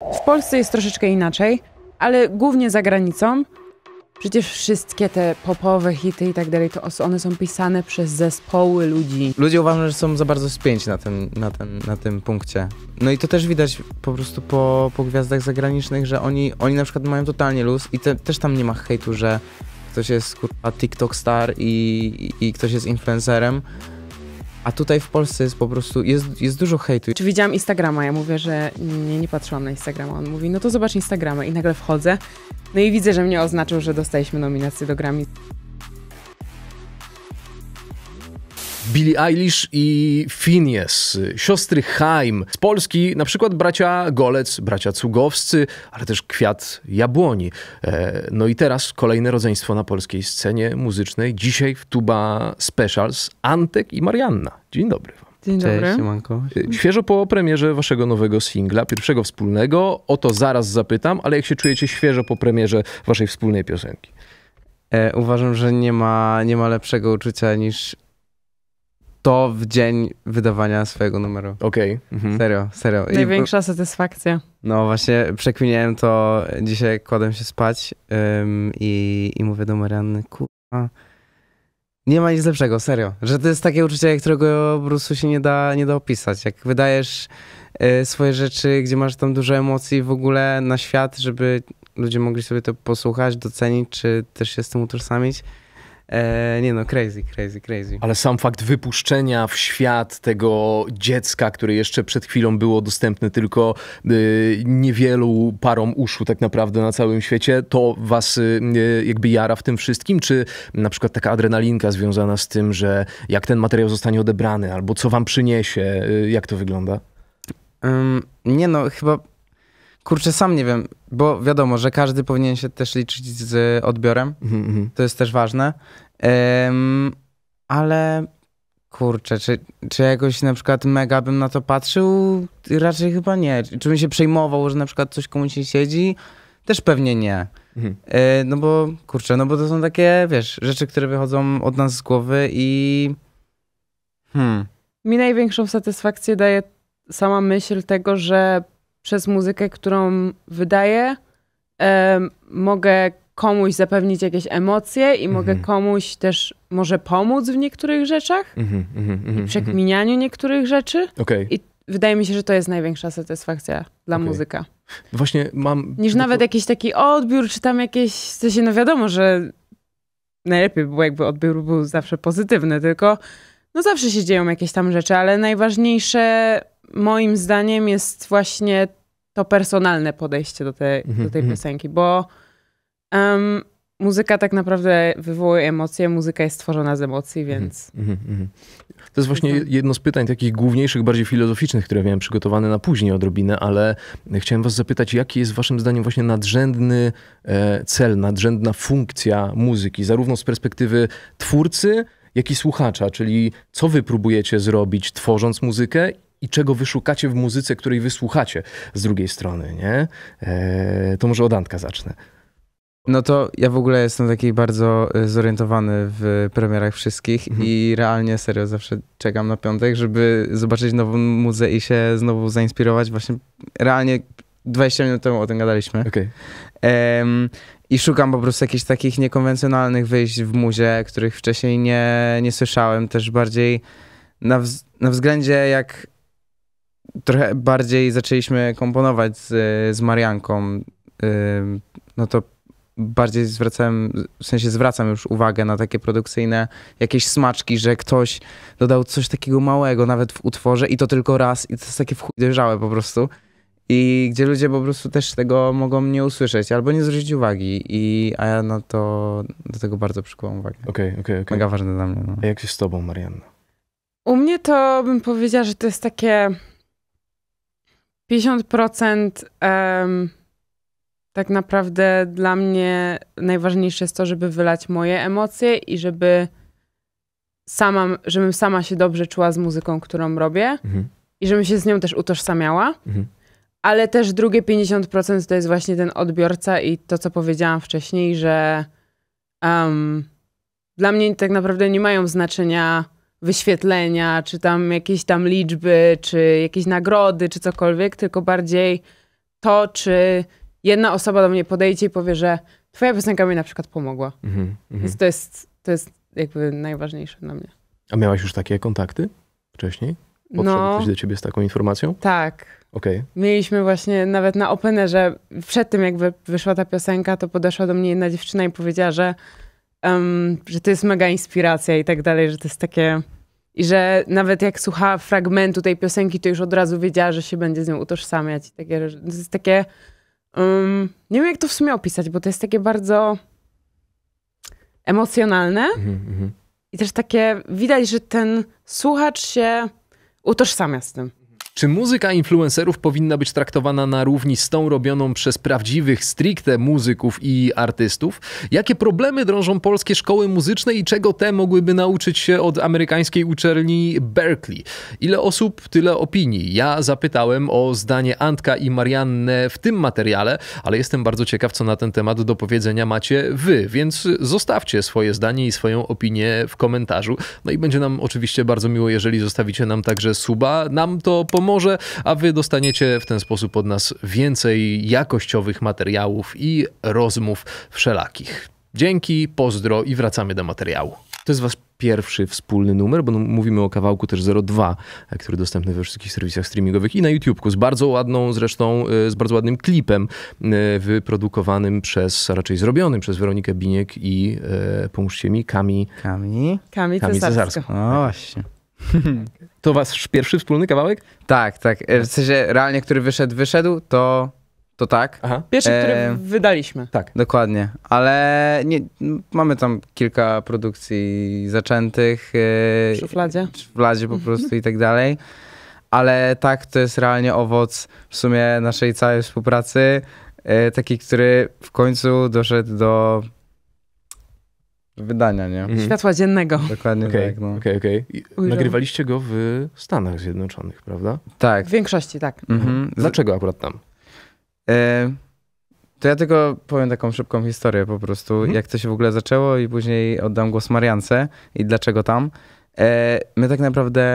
W Polsce jest troszeczkę inaczej, ale głównie za granicą. Przecież wszystkie te popowe hity i tak dalej, to one są pisane przez zespoły ludzi. Ludzie uważają, że są za bardzo spięci na, ten, na, ten, na tym punkcie. No i to też widać po prostu po, po gwiazdach zagranicznych, że oni, oni na przykład mają totalnie luz i te, też tam nie ma hejtu, że ktoś jest kurwa TikTok star i, i, i ktoś jest influencerem. A tutaj w Polsce jest po prostu, jest, jest dużo hejtu. Czy widziałam Instagrama? Ja mówię, że nie, nie patrzyłam na Instagrama. On mówi, no to zobacz Instagrama. I nagle wchodzę, no i widzę, że mnie oznaczył, że dostaliśmy nominację do Grammy. Billie Eilish i Phineas, siostry Haim, z Polski na przykład bracia Golec, bracia Cugowscy, ale też Kwiat Jabłoni. E, no i teraz kolejne rodzeństwo na polskiej scenie muzycznej. Dzisiaj w Tuba Specials Antek i Marianna. Dzień dobry. Dzień Cześć, dobry. Siemanko. E, świeżo po premierze waszego nowego singla, pierwszego wspólnego, o to zaraz zapytam, ale jak się czujecie świeżo po premierze waszej wspólnej piosenki? E, uważam, że nie ma, nie ma lepszego uczucia niż to w dzień wydawania swojego numeru. Okej. Okay. Mhm. mhm. Serio, serio. I Największa satysfakcja. No właśnie, przekwiniałem to, dzisiaj kładłem się spać i, i mówię do Marianny, kurwa, nie ma nic lepszego, serio. Że to jest takie uczucie, którego po prostu się nie da, nie da opisać. Jak wydajesz y, swoje rzeczy, gdzie masz tam dużo emocji w ogóle na świat, żeby ludzie mogli sobie to posłuchać, docenić, czy też się z tym utożsamić, E, nie no, crazy, crazy, crazy. Ale sam fakt wypuszczenia w świat tego dziecka, które jeszcze przed chwilą było dostępne tylko y, niewielu parom uszu tak naprawdę na całym świecie, to was y, jakby jara w tym wszystkim? Czy na przykład taka adrenalinka związana z tym, że jak ten materiał zostanie odebrany, albo co wam przyniesie, y, jak to wygląda? Um, nie no, chyba Kurczę, sam nie wiem, bo wiadomo, że każdy powinien się też liczyć z odbiorem. Mhm, mhm. to jest też ważne. Um, ale kurczę, czy, czy jakoś na przykład mega bym na to patrzył? Raczej chyba nie. Czy bym się przejmował, że na przykład coś komuś nie siedzi? Też pewnie nie. Mhm. E, no bo kurczę, no bo to są takie, wiesz, rzeczy, które wychodzą od nas z głowy i. Hmm. Mi największą satysfakcję daje sama myśl tego, że przez muzykę, którą wydaję, e, mogę komuś zapewnić jakieś emocje i mhm. mogę komuś też może pomóc w niektórych rzeczach mm -hmm, i mhm. przekminianiu niektórych rzeczy. Okay. I wydaje mi się, że to jest największa satysfakcja dla okay. muzyka. Właśnie mam... Niż no, nawet to... jakiś taki odbiór, czy tam jakieś... W sensie, no wiadomo, że najlepiej było jakby odbiór był zawsze pozytywny, tylko no zawsze się dzieją jakieś tam rzeczy, ale najważniejsze moim zdaniem jest właśnie to personalne podejście do, te, mm -hmm. do tej mhm, mhm. piosenki, bo um, muzyka tak naprawdę wywołuje emocje, muzyka jest stworzona z emocji, mhm, więc. Mm -hmm. To jest właśnie jedno z pytań takich główniejszych, bardziej filozoficznych, które miałem przygotowane na później odrobinę, ale chciałem Was zapytać, jaki jest Waszym zdaniem właśnie nadrzędny e, cel, nadrzędna funkcja muzyki, zarówno z perspektywy twórcy, jak i słuchacza, czyli co Wy próbujecie zrobić, tworząc muzykę i czego wyszukacie w muzyce, której wysłuchacie z drugiej strony, nie? E, to może od Antka zacznę. No to ja w ogóle jestem taki bardzo e, zorientowany w premierach wszystkich mhm. i realnie serio zawsze czekam na piątek, żeby zobaczyć nową muzę i się znowu zainspirować. Właśnie realnie 20 minut temu o tym gadaliśmy. Okay. Um, I szukam po prostu jakichś takich niekonwencjonalnych wyjść w muzie, których wcześniej nie, nie słyszałem. Też bardziej na, wz na względzie jak trochę bardziej zaczęliśmy komponować z, z Marianką, no to bardziej zwracałem, w sensie zwracam już uwagę na takie produkcyjne jakieś smaczki, że ktoś dodał coś takiego małego nawet w utworze i to tylko raz i to jest takie dojrzałe po prostu. I gdzie ludzie po prostu też tego mogą nie usłyszeć albo nie zwrócić uwagi. I, a ja na to, do tego bardzo przykułam uwagę. Okej, okay, okej, okay, okay, Mega ważne dla mnie. No. A jak się z tobą, Marianna? U mnie to bym powiedziała, że to jest takie 50% um, tak naprawdę dla mnie najważniejsze jest to, żeby wylać moje emocje i żeby sama, żebym sama się dobrze czuła z muzyką, którą robię mhm. i żebym się z nią też utożsamiała. Mhm. Ale też drugie 50% to jest właśnie ten odbiorca i to, co powiedziałam wcześniej, że um, dla mnie tak naprawdę nie mają znaczenia wyświetlenia, czy tam jakieś tam liczby, czy jakieś nagrody, czy cokolwiek, tylko bardziej to, czy jedna osoba do mnie podejdzie i powie, że twoja piosenka mi na przykład pomogła. Mhm, mhm. Więc to jest, to jest jakby najważniejsze dla mnie. A miałaś już takie kontakty wcześniej? Podszedł no, ktoś do ciebie z taką informacją? Tak. Okay. Mieliśmy właśnie nawet na openerze, przed tym jak wyszła ta piosenka, to podeszła do mnie jedna dziewczyna i powiedziała, że um, że to jest mega inspiracja i tak dalej, że to jest takie... I że nawet jak słuchała fragmentu tej piosenki, to już od razu wiedziała, że się będzie z nią utożsamiać. I takie, to jest takie... Um, nie wiem, jak to w sumie opisać, bo to jest takie bardzo emocjonalne mm -hmm. i też takie widać, że ten słuchacz się utożsamia z tym. Czy muzyka influencerów powinna być traktowana na równi z tą robioną przez prawdziwych, stricte muzyków i artystów? Jakie problemy drążą polskie szkoły muzyczne i czego te mogłyby nauczyć się od amerykańskiej uczelni Berkeley? Ile osób, tyle opinii. Ja zapytałem o zdanie Antka i Mariannę w tym materiale, ale jestem bardzo ciekaw, co na ten temat do powiedzenia macie wy, więc zostawcie swoje zdanie i swoją opinię w komentarzu. No i będzie nam oczywiście bardzo miło, jeżeli zostawicie nam także suba. Nam to pomoże może, a wy dostaniecie w ten sposób od nas więcej jakościowych materiałów i rozmów wszelakich. Dzięki, pozdro i wracamy do materiału. To jest wasz pierwszy wspólny numer, bo no, mówimy o kawałku też 02, który dostępny we wszystkich serwisach streamingowych i na YouTubeku z bardzo ładną zresztą, y, z bardzo ładnym klipem y, wyprodukowanym przez, raczej zrobionym przez Weronikę Biniek i y, pomóżcie mi, Kami... Kami? Kami, Kami Cesarską. O, no właśnie. To wasz pierwszy wspólny kawałek? Tak, tak. E, w sensie realnie, który wyszedł, wyszedł, to, to tak. Aha. Pierwszy, e... który wydaliśmy. Tak. Dokładnie. Ale nie, mamy tam kilka produkcji zaczętych. W e, szufladzie. W szufladzie po prostu i tak dalej. Ale tak, to jest realnie owoc w sumie naszej całej współpracy. E, taki, który w końcu doszedł do wydania, nie? Mhm. Światła dziennego. Dokładnie okay, tak. No. Okay, okay. Nagrywaliście go w Stanach Zjednoczonych, prawda? Tak. W większości, tak. Mhm. mhm. Dlaczego akurat tam? E, to ja tylko powiem taką szybką historię po prostu, mhm. jak to się w ogóle zaczęło i później oddam głos Mariance i dlaczego tam. E, my tak naprawdę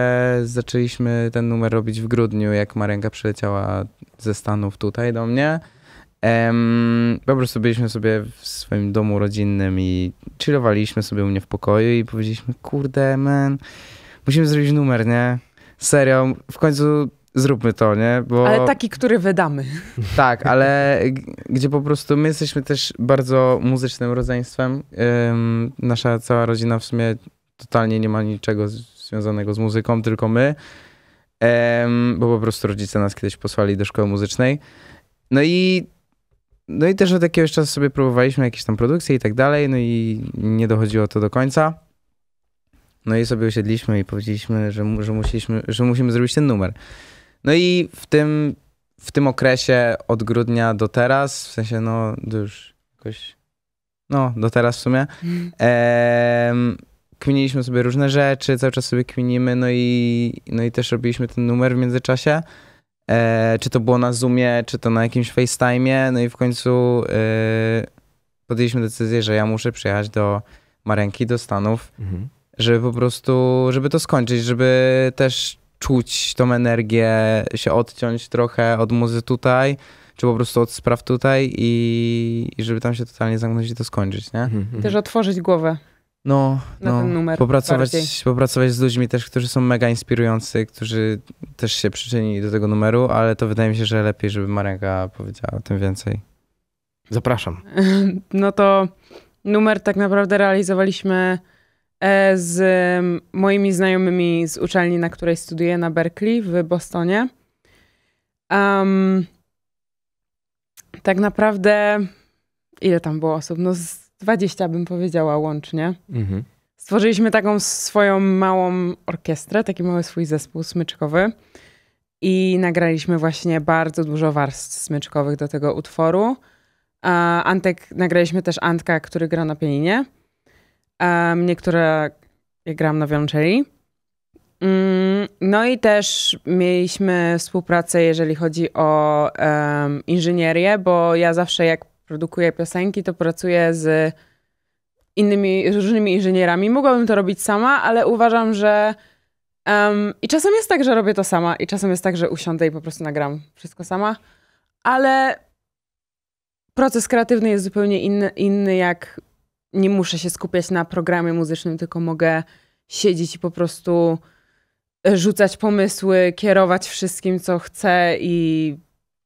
zaczęliśmy ten numer robić w grudniu, jak Marianka przyleciała ze Stanów tutaj do mnie. Um, po prostu byliśmy sobie w swoim domu rodzinnym i chillowaliśmy sobie u mnie w pokoju i powiedzieliśmy, kurde, man, musimy zrobić numer, nie? Serio, w końcu zróbmy to, nie? Bo... Ale taki, który wydamy. Tak, ale gdzie po prostu my jesteśmy też bardzo muzycznym rodzeństwem. Um, nasza cała rodzina w sumie totalnie nie ma niczego związanego z muzyką, tylko my. Um, bo po prostu rodzice nas kiedyś posłali do szkoły muzycznej. No i no i też od jakiegoś czasu sobie próbowaliśmy jakieś tam produkcje i tak dalej, no i nie dochodziło to do końca. No i sobie usiedliśmy i powiedzieliśmy, że, mu, że, musieliśmy, że musimy zrobić ten numer. No i w tym, w tym okresie od grudnia do teraz, w sensie no już jakoś, no do teraz w sumie, em, kminiliśmy sobie różne rzeczy, cały czas sobie kminimy, no i, no i też robiliśmy ten numer w międzyczasie. E, czy to było na Zoomie, czy to na jakimś FaceTime'ie. No i w końcu e, podjęliśmy decyzję, że ja muszę przyjechać do Marenki, do Stanów, mhm. żeby po prostu, żeby to skończyć, żeby też czuć tą energię, się odciąć trochę od muzy tutaj, czy po prostu od spraw tutaj i, i żeby tam się totalnie zamknąć i to skończyć, nie? Mhm. mhm. Też otworzyć głowę no, no popracować, popracować z ludźmi też, którzy są mega inspirujący, którzy też się przyczynili do tego numeru, ale to wydaje mi się, że lepiej, żeby Marenka powiedziała o tym więcej. Zapraszam. No to numer tak naprawdę realizowaliśmy e, z moimi znajomymi z uczelni, na której studiuję, na Berkeley w Bostonie. Um, tak naprawdę ile tam było osób? No z 20 bym powiedziała łącznie. Mhm. Stworzyliśmy taką swoją małą orkiestrę, taki mały swój zespół smyczkowy i nagraliśmy właśnie bardzo dużo warstw smyczkowych do tego utworu. Antek, nagraliśmy też Antka, który gra na pianinie. Mnie, która ja gram na wiolonczeli. Mm, no i też mieliśmy współpracę, jeżeli chodzi o inżynierię, bo ja zawsze jak produkuję piosenki, to pracuję z innymi, różnymi inżynierami. Mogłabym to robić sama, ale uważam, że um, i czasem jest tak, że robię to sama i czasem jest tak, że usiądę i po prostu nagram wszystko sama, ale proces kreatywny jest zupełnie inny, inny jak nie muszę się skupiać na programie muzycznym, tylko mogę siedzieć i po prostu rzucać pomysły, kierować wszystkim, co chcę i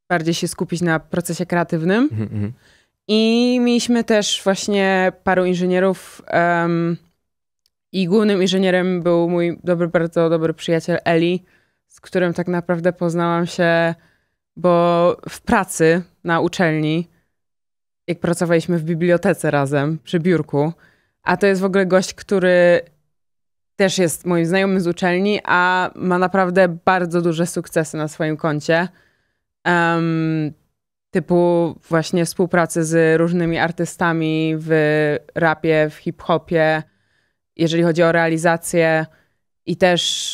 bardziej się skupić na procesie kreatywnym. Mhm, mhm. I mieliśmy też właśnie paru inżynierów. Um, I głównym inżynierem był mój dobry, bardzo dobry przyjaciel Eli, z którym tak naprawdę poznałam się, bo w pracy na uczelni, jak pracowaliśmy w bibliotece razem przy biurku, a to jest w ogóle gość, który też jest moim znajomym z uczelni, a ma naprawdę bardzo duże sukcesy na swoim koncie Um, typu właśnie współpracy z różnymi artystami w rapie, w hip-hopie, jeżeli chodzi o realizację i też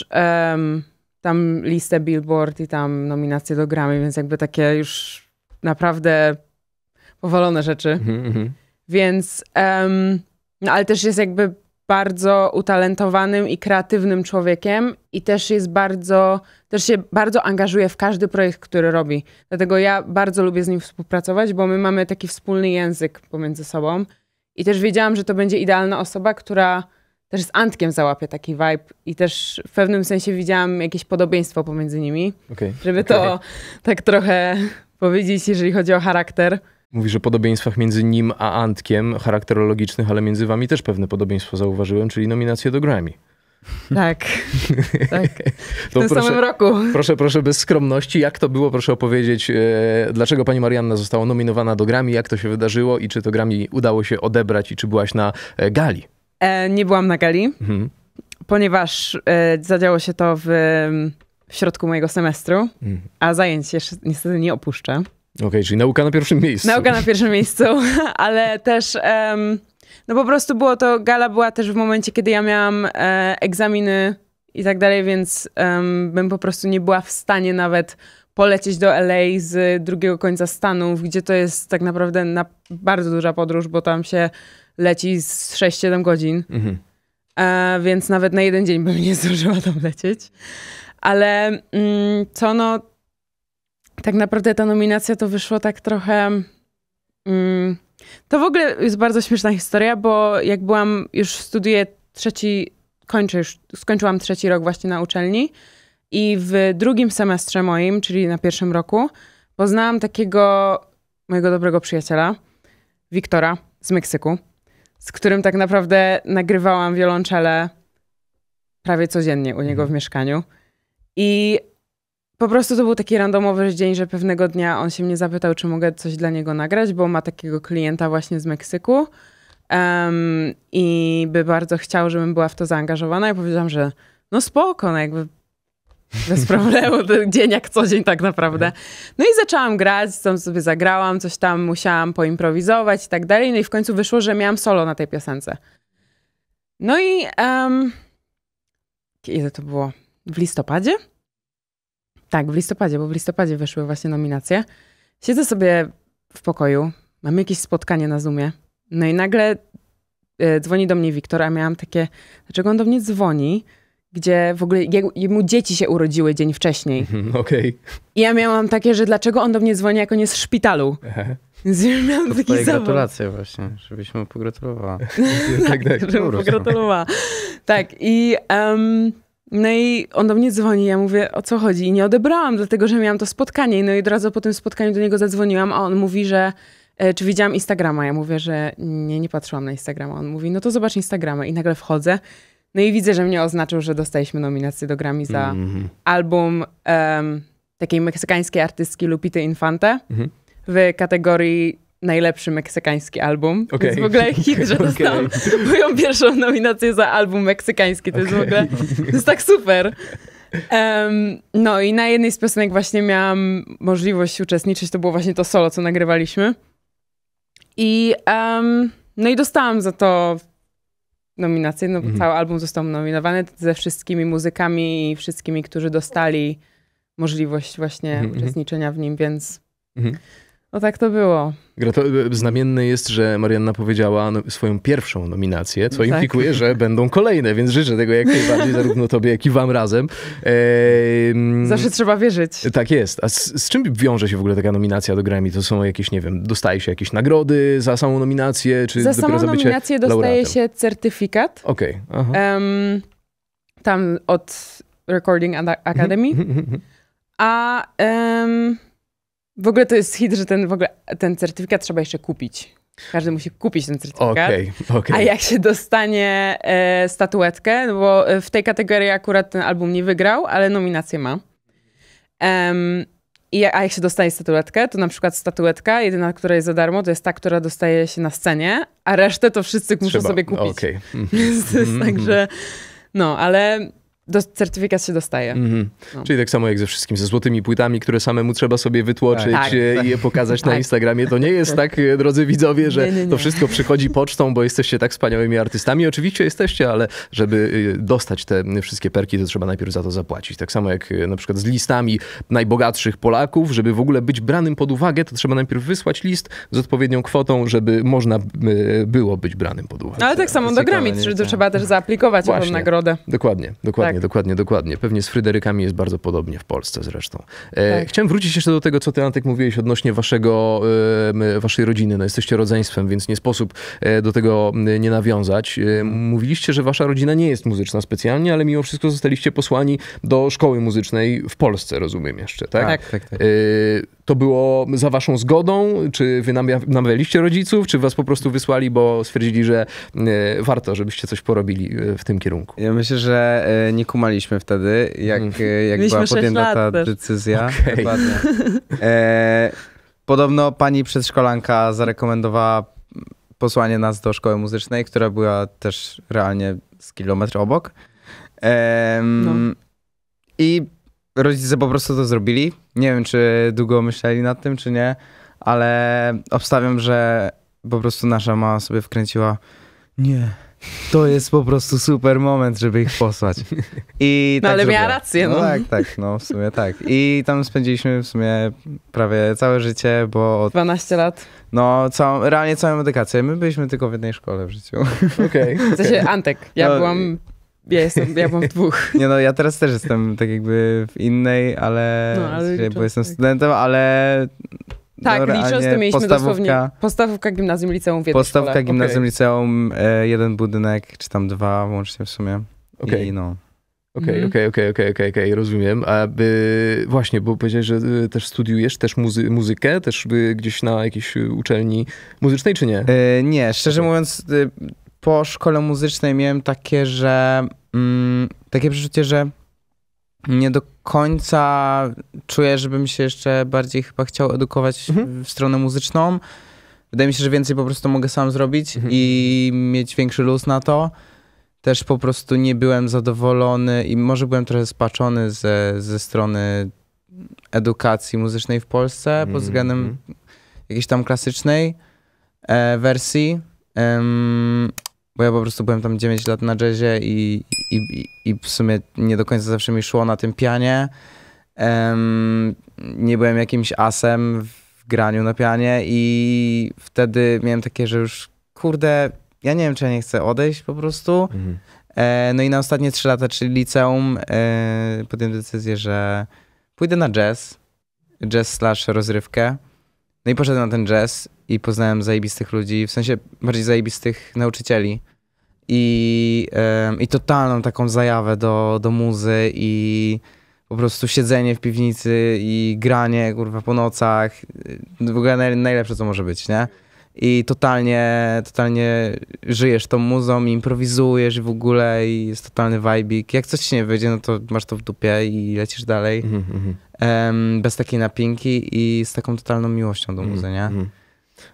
um, tam listę Billboard i tam nominacje do Grammy, więc jakby takie już naprawdę powalone rzeczy. Mm -hmm. Więc, um, no ale też jest jakby bardzo utalentowanym i kreatywnym człowiekiem i też jest bardzo, też się bardzo angażuje w każdy projekt, który robi. Dlatego ja bardzo lubię z nim współpracować, bo my mamy taki wspólny język pomiędzy sobą. I też wiedziałam, że to będzie idealna osoba, która też z Antkiem załapie taki vibe i też w pewnym sensie widziałam jakieś podobieństwo pomiędzy nimi. Okay. Żeby okay. to tak trochę powiedzieć, jeżeli chodzi o charakter. Mówisz o podobieństwach między nim a Antkiem, charakterologicznych, ale między wami też pewne podobieństwo zauważyłem, czyli nominację do Grammy. Tak. tak. W tym proszę, samym roku. Proszę, proszę, bez skromności, jak to było, proszę opowiedzieć, e, dlaczego pani Marianna została nominowana do Grammy, jak to się wydarzyło i czy to Grammy udało się odebrać i czy byłaś na e, gali? E, nie byłam na gali, mhm. ponieważ e, zadziało się to w, w środku mojego semestru, mhm. a zajęć jeszcze niestety nie opuszczę. Okej, okay, czyli nauka na pierwszym miejscu. Nauka na pierwszym miejscu, ale też um, no po prostu było to, gala była też w momencie, kiedy ja miałam e, egzaminy i tak dalej, więc um, bym po prostu nie była w stanie nawet polecieć do LA z drugiego końca Stanów, gdzie to jest tak naprawdę na bardzo duża podróż, bo tam się leci z 6-7 godzin. Mhm. E, więc nawet na jeden dzień bym nie zdążyła tam lecieć. Ale mm, co no tak naprawdę ta nominacja to wyszło tak trochę. Mm, to w ogóle jest bardzo śmieszna historia, bo jak byłam, już studiuję trzeci, kończę już, skończyłam trzeci rok właśnie na uczelni i w drugim semestrze moim, czyli na pierwszym roku, poznałam takiego mojego dobrego przyjaciela, Wiktora z Meksyku, z którym tak naprawdę nagrywałam wiolonczele prawie codziennie u niego w mhm. mieszkaniu. I po prostu to był taki randomowy dzień, że pewnego dnia on się mnie zapytał, czy mogę coś dla niego nagrać, bo ma takiego klienta właśnie z Meksyku um, i by bardzo chciał, żebym była w to zaangażowana. Ja powiedziałam, że no spoko, no jakby bez problemu, dzień jak co dzień tak naprawdę. Mhm. No i zaczęłam grać, tam sobie zagrałam, coś tam musiałam poimprowizować i tak dalej. No i w końcu wyszło, że miałam solo na tej piosence. No i um, kiedy to było? W listopadzie? Tak, w listopadzie, bo w listopadzie wyszły właśnie nominacje. Siedzę sobie w pokoju, mamy jakieś spotkanie na Zoomie, no i nagle e, dzwoni do mnie Wiktor, a miałam takie, dlaczego on do mnie dzwoni, gdzie w ogóle jemu dzieci się urodziły dzień wcześniej. Mhm, okej. I ja miałam takie, że dlaczego on do mnie dzwoni, jak on jest w szpitalu. Aha. Więc miałam to taki gratulacje właśnie, żebyś mu pogratulowała. tak, tak, tak. i... No i on do mnie dzwoni, ja mówię, o co chodzi? I nie odebrałam, dlatego że miałam to spotkanie. No i od razu po tym spotkaniu do niego zadzwoniłam, a on mówi, że e, czy widziałam Instagrama? Ja mówię, że nie, nie patrzyłam na Instagrama. On mówi, no to zobacz Instagrama. I nagle wchodzę, no i widzę, że mnie oznaczył, że dostaliśmy nominację do Grammy za mm -hmm. album um, takiej meksykańskiej artystki Lupity Infante mm -hmm. w kategorii najlepszy meksykański album. Okay. To jest w ogóle hit, że dostałam okay. moją pierwszą nominację za album meksykański. To okay. jest w ogóle, to jest tak super. Um, no i na jednej z piosenek właśnie miałam możliwość uczestniczyć, to było właśnie to solo, co nagrywaliśmy. I um, no i dostałam za to nominację, no bo mhm. cały album został nominowany ze wszystkimi muzykami i wszystkimi, którzy dostali możliwość właśnie mhm, mhm. uczestniczenia w nim, więc... No tak to było. E, znamienne jest, że Marianna powiedziała no, swoją pierwszą nominację, co tak. implikuje, że będą kolejne, więc życzę tego jak najbardziej zarówno tobie, jak i wam razem. Zawsze trzeba wierzyć. Tak jest. A z, z, czym wiąże się w ogóle taka nominacja do Grammy? To są jakieś, nie wiem, dostaje się jakieś nagrody za samą nominację, czy za samą za nominację dostaje laureatem? się certyfikat. Okej. Okay. Um, tam od Recording Academy. A um, w ogóle to jest hit, że ten, w ogóle, ten certyfikat trzeba jeszcze kupić. Każdy musi kupić ten certyfikat. Okay, okay. A jak się dostanie e, statuetkę, no bo e, w tej kategorii akurat ten album nie wygrał, ale nominację ma. Um, i, a jak się dostaje statuetkę, to na przykład statuetka, jedyna, która jest za darmo, to jest ta, która dostaje się na scenie, a resztę to wszyscy muszą Trzeba. sobie kupić. Okay. Mm Więc to jest mhm. tak, że... No, ale do, certyfikat się dostaje. Mhm. No. Czyli tak samo jak ze wszystkim, ze złotymi płytami, które samemu trzeba sobie wytłoczyć tak. E, tak. i je pokazać tak. na Instagramie. To nie jest tak, tak e, drodzy widzowie, że nie, nie, nie. to wszystko przychodzi pocztą, bo jesteście tak wspaniałymi artystami. Oczywiście jesteście, ale żeby e, dostać te wszystkie perki, to trzeba najpierw za to zapłacić. Tak samo jak na przykład z listami najbogatszych Polaków, żeby w ogóle być branym pod uwagę, to trzeba najpierw wysłać list z odpowiednią kwotą, żeby można było być branym pod uwagę. No, ale tak samo do Grammy, to tak. trzeba też zaaplikować Właśnie. nagrodę. Dokładnie, dokładnie. Tak dokładnie, dokładnie, dokładnie. Pewnie z Fryderykami jest bardzo podobnie w Polsce zresztą. E, tak. Chciałem wrócić jeszcze do tego, co ty Antek mówiłeś odnośnie waszego, e, waszej rodziny. No, jesteście rodzeństwem, więc nie sposób e, do tego nie nawiązać. E, mówiliście, że wasza rodzina nie jest muzyczna specjalnie, ale mimo wszystko zostaliście posłani do szkoły muzycznej w Polsce, rozumiem jeszcze, tak? Tak, tak, tak. E, to było za waszą zgodą? Czy wy namawialiście rodziców, czy was po prostu wysłali, bo stwierdzili, że e, warto, żebyście coś porobili e, w tym kierunku? Ja myślę, że e, nie kumaliśmy wtedy, jak, mhm. jak była podjęta ta też. decyzja. Okay. E, podobno pani przedszkolanka zarekomendowała posłanie nas do szkoły muzycznej, która była też realnie z kilometr obok. E, no. I rodzice po prostu to zrobili. Nie wiem, czy długo myśleli nad tym, czy nie, ale obstawiam, że po prostu nasza mama sobie wkręciła nie. To jest po prostu super moment, żeby ich posłać. I no tak ale zrobiła. miała rację. No. no. tak, tak, no w sumie tak. I tam spędziliśmy w sumie prawie całe życie, bo... Od, 12 lat. No, całą, realnie całą edukację. My byliśmy tylko w jednej szkole w życiu. Okej. Okay. W sensie Antek. Ja no, byłam ja jestem, ja mam dwóch. Nie no, ja teraz też jestem tak jakby w innej, ale, no, ale liczą, bo jestem tak. studentem, ale... Tak, no, licząc to mieliśmy dosłownie podstawówka gimnazjum, liceum w jednym szkole. gimnazjum, okay. liceum, e, jeden budynek, czy tam dwa łącznie w sumie. Okej. Okay. no. Mhm. Okej, okej, okej, okej, okej, rozumiem. A by, właśnie, bo powiedziałeś, że y, też studiujesz też muzy muzykę, też by gdzieś na jakiejś y, uczelni muzycznej, czy nie? E, nie, szczerze mówiąc, y, po szkole muzycznej miałem takie, że mm, takie przeczucie, że nie do końca czuję, żebym się jeszcze bardziej chyba chciał edukować mhm. w stronę muzyczną. Wydaje mi się, że więcej po prostu mogę sam zrobić mhm. i mieć większy luz na to. Też po prostu nie byłem zadowolony i może byłem trochę spaczony ze, ze strony edukacji muzycznej w Polsce mhm. pod względem jakiejś tam klasycznej e, wersji. Um, bo ja po prostu byłem tam 9 lat na jazzie i, i, i w sumie nie do końca zawsze mi szło na tym pianie. Um, nie byłem jakimś asem w graniu na pianie i wtedy miałem takie, że już kurde, ja nie wiem, czy ja nie chcę odejść po prostu. Mhm. E, no i na ostatnie 3 lata, czyli liceum, e, podjąłem decyzję, że pójdę na jazz, jazz slash rozrywkę. No i poszedłem na ten jazz i poznałem zajebistych ludzi, w sensie bardziej zajebistych nauczycieli i, i totalną taką zajawę do, do muzy i po prostu siedzenie w piwnicy i granie, kurwa, po nocach. W ogóle najlepsze, co może być, nie? i totalnie, totalnie żyjesz tą muzą, improwizujesz w ogóle i jest totalny vibik. Jak coś ci nie wyjdzie, no to masz to w dupie i lecisz dalej. Mm -hmm. um, bez takiej napinki i z taką totalną miłością do mhm, muzy, nie? Mm -hmm.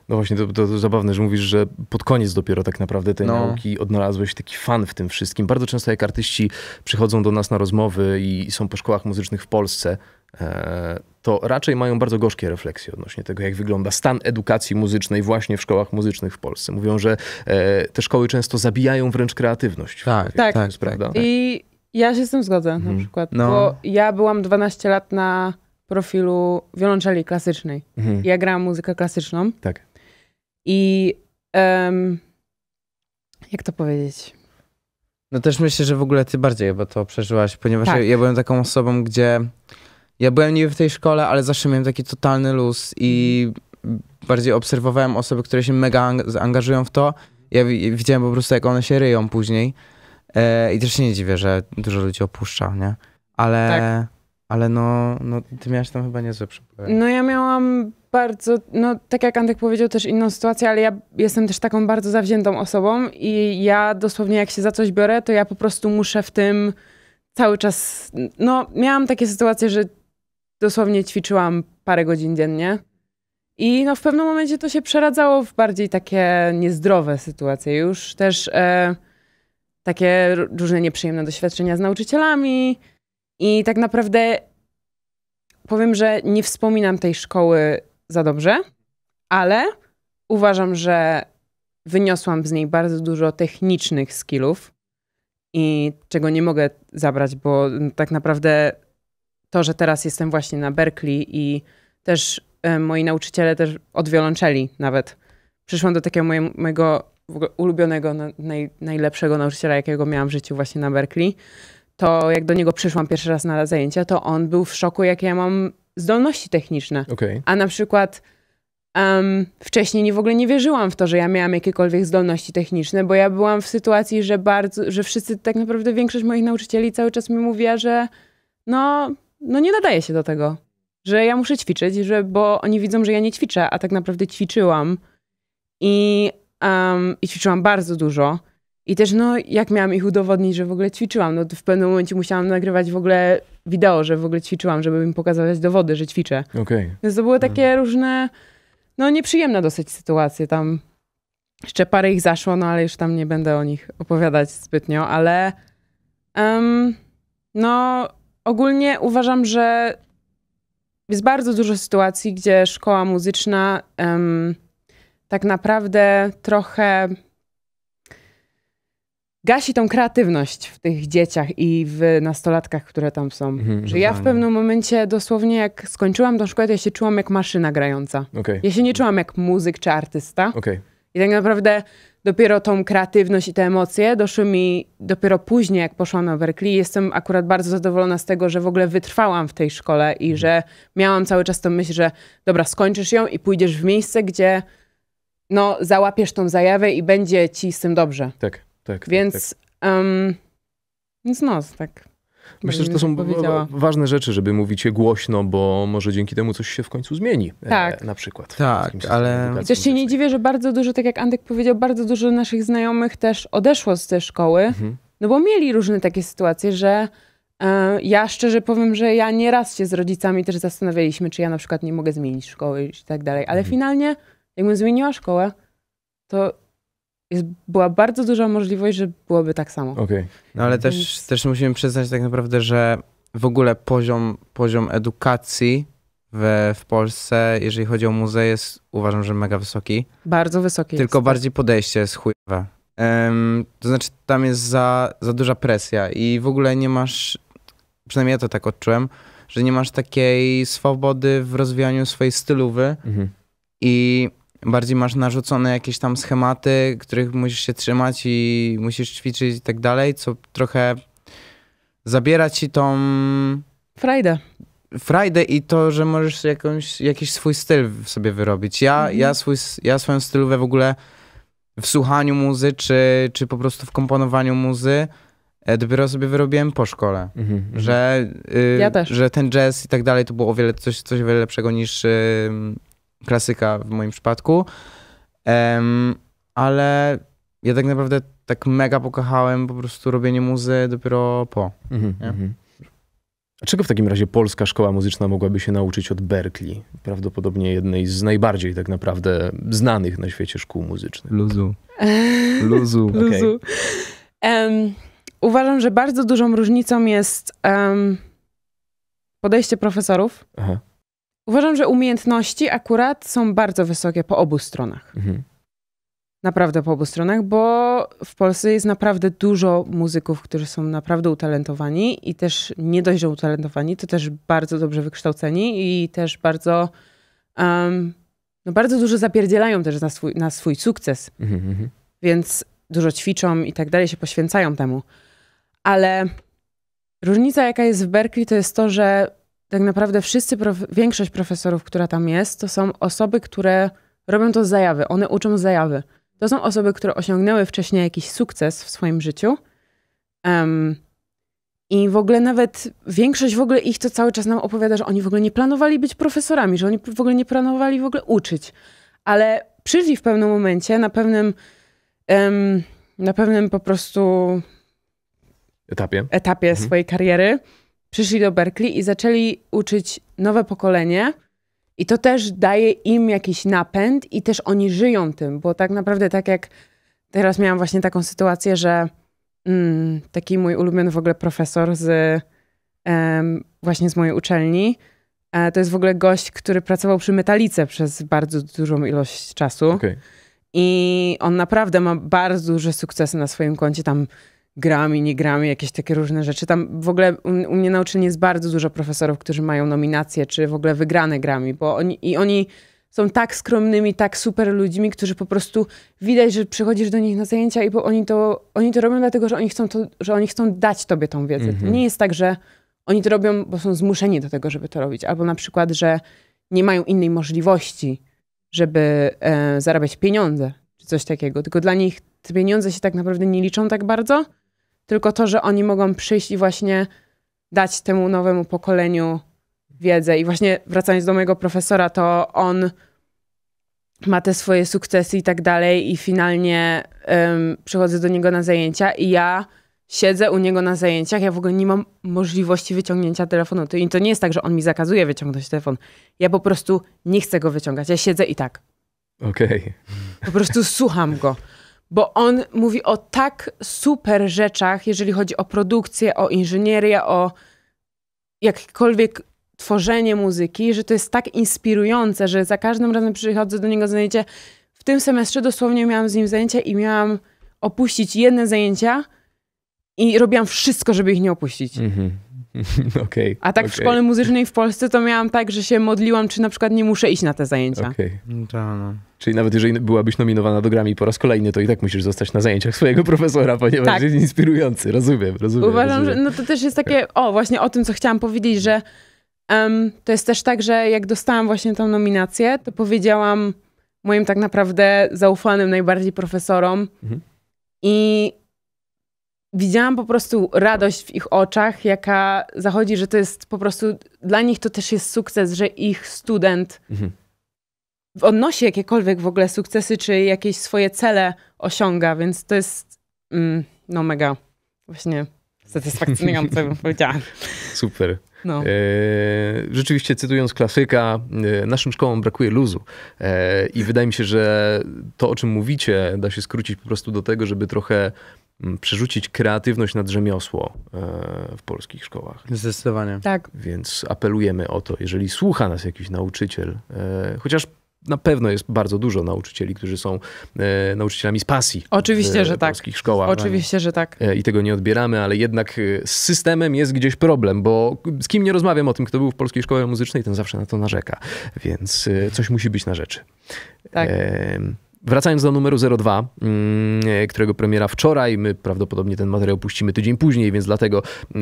No właśnie, to, to, to, zabawne, że mówisz, że pod koniec dopiero tak naprawdę tej no. nauki odnalazłeś taki fan w tym wszystkim. Bardzo często jak artyści przychodzą do nas na rozmowy i, i są po szkołach muzycznych w Polsce, e, to raczej mają bardzo gorzkie refleksje odnośnie tego, jak wygląda stan edukacji muzycznej właśnie w szkołach muzycznych w Polsce. Mówią, że e, te szkoły często zabijają wręcz kreatywność. Tak, tak. tak, prawda? I tak. ja się z tym zgodzę mhm. na przykład, no. bo ja byłam 12 lat na profilu wiolonczeli klasycznej. Mhm. Ja grałam muzykę klasyczną. Tak. I um, jak to powiedzieć? No też myślę, że w ogóle ty bardziej chyba to przeżyłaś, ponieważ tak. ja, ja byłem taką osobą, gdzie ja byłem niby w tej szkole, ale zawsze miałem taki totalny luz i bardziej obserwowałem osoby, które się mega angażują w to. Ja widziałem po prostu, jak one się ryją później. E, I też się nie dziwię, że dużo ludzi opuszcza, nie? Ale, tak. ale no, no, ty miałaś tam chyba niezłe przepływy. No ja miałam bardzo, no tak jak Antek powiedział, też inną sytuację, ale ja jestem też taką bardzo zawziętą osobą i ja dosłownie jak się za coś biorę, to ja po prostu muszę w tym cały czas, no miałam takie sytuacje, że dosłownie ćwiczyłam parę godzin dziennie. I no, w pewnym momencie to się przeradzało w bardziej takie niezdrowe sytuacje już. Też e, takie różne nieprzyjemne doświadczenia z nauczycielami. I tak naprawdę powiem, że nie wspominam tej szkoły za dobrze, ale uważam, że wyniosłam z niej bardzo dużo technicznych skillów i czego nie mogę zabrać, bo tak naprawdę to, że teraz jestem właśnie na Berkeley i też e, moi nauczyciele też od wiolonczeli nawet. Przyszłam do takiego moje, mojego ulubionego, naj, najlepszego nauczyciela, jakiego miałam w życiu właśnie na Berkeley. To jak do niego przyszłam pierwszy raz na zajęcia, to on był w szoku, jakie ja mam zdolności techniczne. Okay. A na przykład um, wcześniej nie, w ogóle nie wierzyłam w to, że ja miałam jakiekolwiek zdolności techniczne, bo ja byłam w sytuacji, że bardzo, że wszyscy, tak naprawdę większość moich nauczycieli cały czas mi mówiła, że no no nie nadaje się do tego. Że ja muszę ćwiczyć, że, bo oni widzą, że ja nie ćwiczę, a tak naprawdę ćwiczyłam. I, um, i ćwiczyłam bardzo dużo. I też, no, jak miałam ich udowodnić, że w ogóle ćwiczyłam? No, w pewnym momencie musiałam nagrywać w ogóle wideo, że w ogóle ćwiczyłam, żeby im pokazać dowody, że ćwiczę. Okay. Więc to były mhm. takie różne, no, nieprzyjemne dosyć sytuacje tam. Jeszcze parę ich zaszło, no, ale już tam nie będę o nich opowiadać zbytnio, ale um, no, ogólnie uważam, że jest bardzo dużo sytuacji, gdzie szkoła muzyczna um, tak naprawdę trochę gasi tą kreatywność w tych dzieciach i w nastolatkach, które tam są. Mhm, że ja w pewnym momencie dosłownie jak skończyłam tą szkołę, to ja się czułam jak maszyna grająca. Okay. Ja się nie czułam jak muzyk czy artysta. Okay. I tak naprawdę dopiero tą kreatywność i te emocje doszły mi dopiero później, jak poszłam na Berkeley. Jestem akurat bardzo zadowolona z tego, że w ogóle wytrwałam w tej szkole i mhm. że miałam cały czas tą myśl, że dobra, skończysz ją i pójdziesz w miejsce, gdzie no, załapiesz tą zajawę i będzie ci z tym dobrze. Tak, tak. tak więc, tak, tak. Um, więc no, tak. Myślę, że to są ważne rzeczy, żeby mówić je głośno, bo może dzięki temu coś się w końcu zmieni. E, tak. E, na przykład. Tak, ale... Chociaż się nie dziwię, że bardzo dużo, tak jak Antek powiedział, bardzo dużo naszych znajomych też odeszło z tej szkoły, mhm. no bo mieli różne takie sytuacje, że e, ja szczerze powiem, że ja nieraz się z rodzicami też zastanawialiśmy, czy ja na przykład nie mogę zmienić szkoły i tak dalej, ale mhm. finalnie jakbym zmieniła szkołę, to jest, była bardzo duża możliwość, że byłoby tak samo. Okay. No ale też, Więc... też musimy przyznać tak naprawdę, że w ogóle poziom, poziom edukacji w, w Polsce, jeżeli chodzi o muzea, jest uważam, że mega wysoki. Bardzo wysoki. Tylko jest. Tak. bardziej podejście jest chujowe. Um, to znaczy tam jest za, za duża presja i w ogóle nie masz, przynajmniej ja to tak odczułem, że nie masz takiej swobody w rozwijaniu swojej stylowy mhm. i bardziej masz narzucone jakieś tam schematy, których musisz się trzymać i musisz ćwiczyć i tak dalej, co trochę zabiera ci tą... Frajdę. Frajdę i to, że możesz jakąś, jakiś swój styl sobie wyrobić. Ja, mhm. ja, swój, ja swoją stylówę w ogóle w słuchaniu muzy, czy, czy po prostu w komponowaniu muzy e, dopiero sobie wyrobiłem po szkole. Mhm, mhm. że, y, ja że ten jazz i tak dalej to było o wiele coś, coś o wiele lepszego niż... Y, klasyka w moim przypadku. Um, ale ja tak naprawdę tak mega pokochałem po prostu robienie muzy dopiero po. Mhm, mhm. A czego w takim razie polska szkoła muzyczna mogłaby się nauczyć od Berkeley? Prawdopodobnie jednej z najbardziej tak naprawdę znanych na świecie szkół muzycznych. Luzu. Luzu. Okay. Luzu. Um, uważam, że bardzo dużą różnicą jest um, podejście profesorów Aha. Uważam, że umiejętności akurat są bardzo wysokie po obu stronach. Mhm. Naprawdę po obu stronach, bo w Polsce jest naprawdę dużo muzyków, którzy są naprawdę utalentowani i też nie dość, że utalentowani, to też bardzo dobrze wykształceni i też bardzo, um, no bardzo dużo zapierdzielają też na swój, na swój sukces. Mhm, mhm, Więc dużo ćwiczą i tak dalej, się poświęcają temu. Ale różnica, jaka jest w Berkeley, to jest to, że tak naprawdę wszyscy, prof większość profesorów, która tam jest, to są osoby, które robią to z zajawy. One uczą z zajawy. To są osoby, które osiągnęły wcześniej jakiś sukces w swoim życiu. Um, I w ogóle nawet większość w ogóle ich to cały czas nam opowiada, że oni w ogóle nie planowali być profesorami, że oni w ogóle nie planowali w ogóle uczyć. Ale przyszli w pewnym momencie na pewnym, um, na pewnym po prostu etapie, etapie mhm. swojej kariery przyszli do Berkeley i zaczęli uczyć nowe pokolenie. I to też daje im jakiś napęd i też oni żyją tym, bo tak naprawdę tak jak teraz miałam właśnie taką sytuację, że mm, taki mój ulubiony w ogóle profesor z właśnie z mojej uczelni, e, to jest w ogóle gość, który pracował przy metalice przez bardzo dużą ilość czasu. Okay. I on naprawdę ma bardzo duże sukcesy na swoim koncie, tam grami, nie grami, jakieś takie różne rzeczy. Tam w ogóle u, mnie na uczelni jest bardzo dużo profesorów, którzy mają nominacje, czy w ogóle wygrane grami, bo oni, i oni są tak skromnymi, tak super ludźmi, którzy po prostu widać, że przychodzisz do nich na zajęcia i bo oni to, oni to robią dlatego, że oni chcą, to, że oni chcą dać tobie tą wiedzę. Mhm. To nie jest tak, że oni to robią, bo są zmuszeni do tego, żeby to robić. Albo na przykład, że nie mają innej możliwości, żeby e, zarabiać pieniądze, czy coś takiego. Tylko dla nich te pieniądze się tak naprawdę nie liczą tak bardzo, tylko to, że oni mogą przyjść i właśnie dać temu nowemu pokoleniu wiedzę. I właśnie wracając do mojego profesora, to on ma te swoje sukcesy i tak dalej, i finalnie um, przychodzę do niego na zajęcia i ja siedzę u niego na zajęciach, ja w ogóle nie mam możliwości wyciągnięcia telefonu. I to nie jest tak, że on mi zakazuje wyciągnąć telefon. Ja po prostu nie chcę go wyciągać. Ja siedzę i tak. Okej. Okay. Po prostu słucham go bo on mówi o tak super rzeczach, jeżeli chodzi o produkcję, o inżynierię, o jakiekolwiek tworzenie muzyki, że to jest tak inspirujące, że za każdym razem przychodzę do niego zajęcie. W tym semestrze dosłownie miałam z nim zajęcia i miałam opuścić jedne zajęcia i robiłam wszystko, żeby ich nie opuścić. Mhm. Okay, A tak okay. w szkole muzycznej w Polsce to miałam tak, że się modliłam, czy na przykład nie muszę iść na te zajęcia. Okay. Mm, no. Czyli nawet jeżeli byłabyś nominowana do Grammy po raz kolejny, to i tak musisz zostać na zajęciach swojego profesora, ponieważ tak. jest inspirujący. Rozumiem, rozumiem. Uważam, rozumiem. że no to też jest takie, o właśnie o tym, co chciałam powiedzieć, że um, to jest też tak, że jak dostałam właśnie tą nominację, to powiedziałam moim tak naprawdę zaufanym najbardziej profesorom mhm. i widziałam po prostu radość w ich oczach, jaka zachodzi, że to jest po prostu dla nich to też jest sukces, że ich student mhm. odnosi jakiekolwiek w ogóle sukcesy, czy jakieś swoje cele osiąga, więc to jest mm, no mega właśnie satysfakcjonujące, bym powiedziała. Super. No. E, rzeczywiście, cytując klasyka, e, naszym szkołom brakuje luzu. E, I wydaje mi się, że to, o czym mówicie, da się skrócić po prostu do tego, żeby trochę przerzucić kreatywność na drzemiosło e, w polskich szkołach. Zdecydowanie. Tak. Więc apelujemy o to, jeżeli słucha nas jakiś nauczyciel, e, chociaż na pewno jest bardzo dużo nauczycieli, którzy są e, nauczycielami z pasji. Oczywiście, w, że tak. polskich szkołach. Oczywiście, że tak. I tego nie odbieramy, ale jednak z systemem jest gdzieś problem, bo z kim nie rozmawiam o tym, kto był w polskiej szkole muzycznej, ten zawsze na to narzeka. Więc coś musi być na rzeczy. Tak. Wracając do numeru 02, mm, którego premiera wczoraj, my prawdopodobnie ten materiał puścimy tydzień później, więc dlatego e,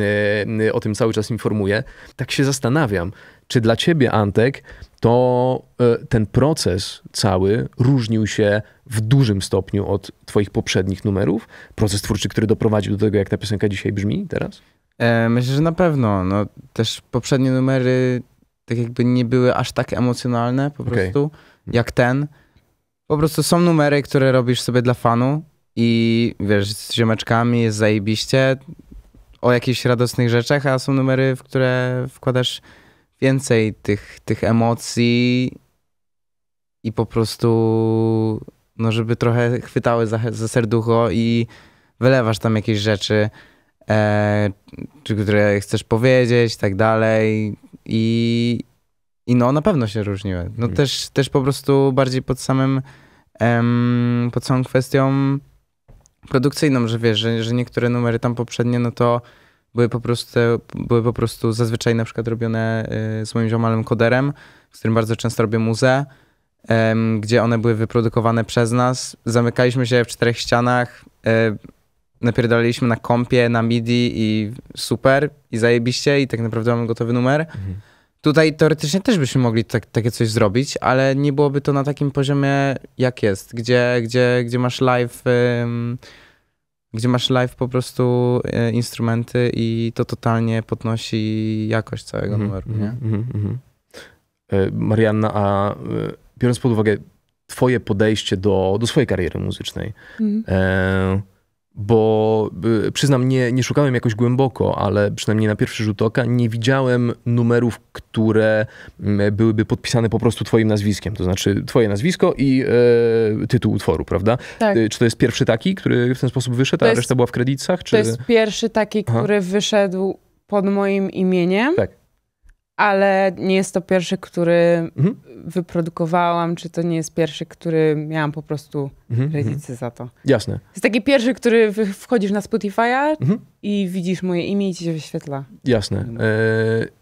e, o tym cały czas informuję. Tak się zastanawiam, czy dla ciebie, Antek, to e, ten proces cały różnił się w dużym stopniu od twoich poprzednich numerów? Proces twórczy, który doprowadził do tego, jak ta piosenka dzisiaj brzmi teraz? Myślę, że na pewno. No, też poprzednie numery tak jakby nie były aż tak emocjonalne po prostu jak ten. Po prostu są numery, które robisz sobie dla fanu i wiesz, z ziomeczkami jest zajebiście o jakichś radosnych rzeczach, a są numery, w które wkładasz więcej tych, tych emocji i po prostu, no żeby trochę chwytały za, za serducho i wylewasz tam jakieś rzeczy, e, czy które chcesz powiedzieć, tak dalej. I, i no, na pewno się różniły. No mhm. też, też po prostu bardziej pod samym, em, pod samą kwestią produkcyjną, że wiesz, że, że niektóre numery tam poprzednie, no to były po prostu, były po prostu zazwyczaj na przykład robione y, z moim ziomalem Koderem, z którym bardzo często robię muzę, em, gdzie one były wyprodukowane przez nas. Zamykaliśmy się w czterech ścianach, em, y, napierdalaliśmy na kompie, na midi i super, i zajebiście, i tak naprawdę mamy gotowy numer. Mhm. Tutaj teoretycznie też byśmy mogli tak, takie coś zrobić, ale nie byłoby to na takim poziomie, jak jest, gdzie, gdzie, gdzie masz live. Ym, gdzie masz live po prostu y, instrumenty i to totalnie podnosi jakość całego mm, numeru. Mm, nie? Mm, mm. Marianna, a y, biorąc pod uwagę Twoje podejście do, do swojej kariery muzycznej, mhm. e, bo y, przyznam, nie, nie szukałem jakoś głęboko, ale przynajmniej na pierwszy rzut oka nie widziałem numerów, które mm, byłyby podpisane po prostu twoim nazwiskiem, to znaczy twoje nazwisko i e, tytuł utworu, prawda? Tak. Y, czy to jest pierwszy taki, który w ten sposób wyszedł, to a jest, reszta była w kredytach? Czy... To jest pierwszy taki, Aha. który wyszedł pod moim imieniem. Tak ale nie jest to pierwszy, który mhm. wyprodukowałam, czy to nie jest pierwszy, który miałam po prostu mhm. mhm. za to. Jasne. Jest taki pierwszy, który wchodzisz na Spotify'a mhm. i widzisz moje imię i ci się wyświetla. Jasne. Mhm. E,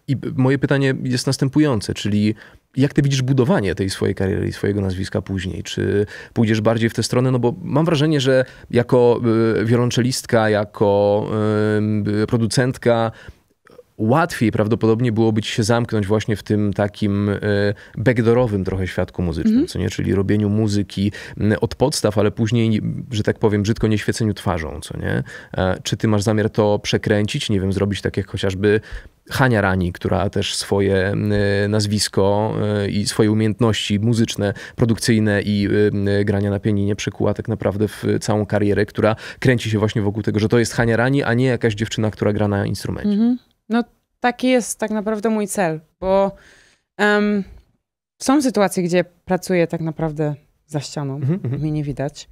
I moje pytanie jest następujące, czyli jak ty widzisz budowanie tej swojej kariery i swojego nazwiska później? Czy pójdziesz bardziej w tę stronę? No bo mam wrażenie, że jako e, wiolonczelistka, jako producentka łatwiej prawdopodobnie byłoby ci się zamknąć właśnie w tym takim e, backdoorowym trochę świadku muzycznym, mm. co nie? Czyli robieniu muzyki od podstaw, ale później, że tak powiem, brzydko nie świeceniu twarzą, co nie? E, czy ty masz zamiar to przekręcić, nie wiem, zrobić tak jak chociażby Hania Rani, która też swoje e, nazwisko i swoje umiejętności muzyczne, produkcyjne i grania na pianinie przekuła tak naprawdę w całą karierę, która kręci się właśnie wokół tego, że to jest Hania Rani, a nie jakaś dziewczyna, która gra na instrumencie. Mm -hmm. No taki jest tak naprawdę mój cel, bo um, są sytuacje, gdzie pracuję tak naprawdę za ścianą, mm -hmm. mnie nie widać.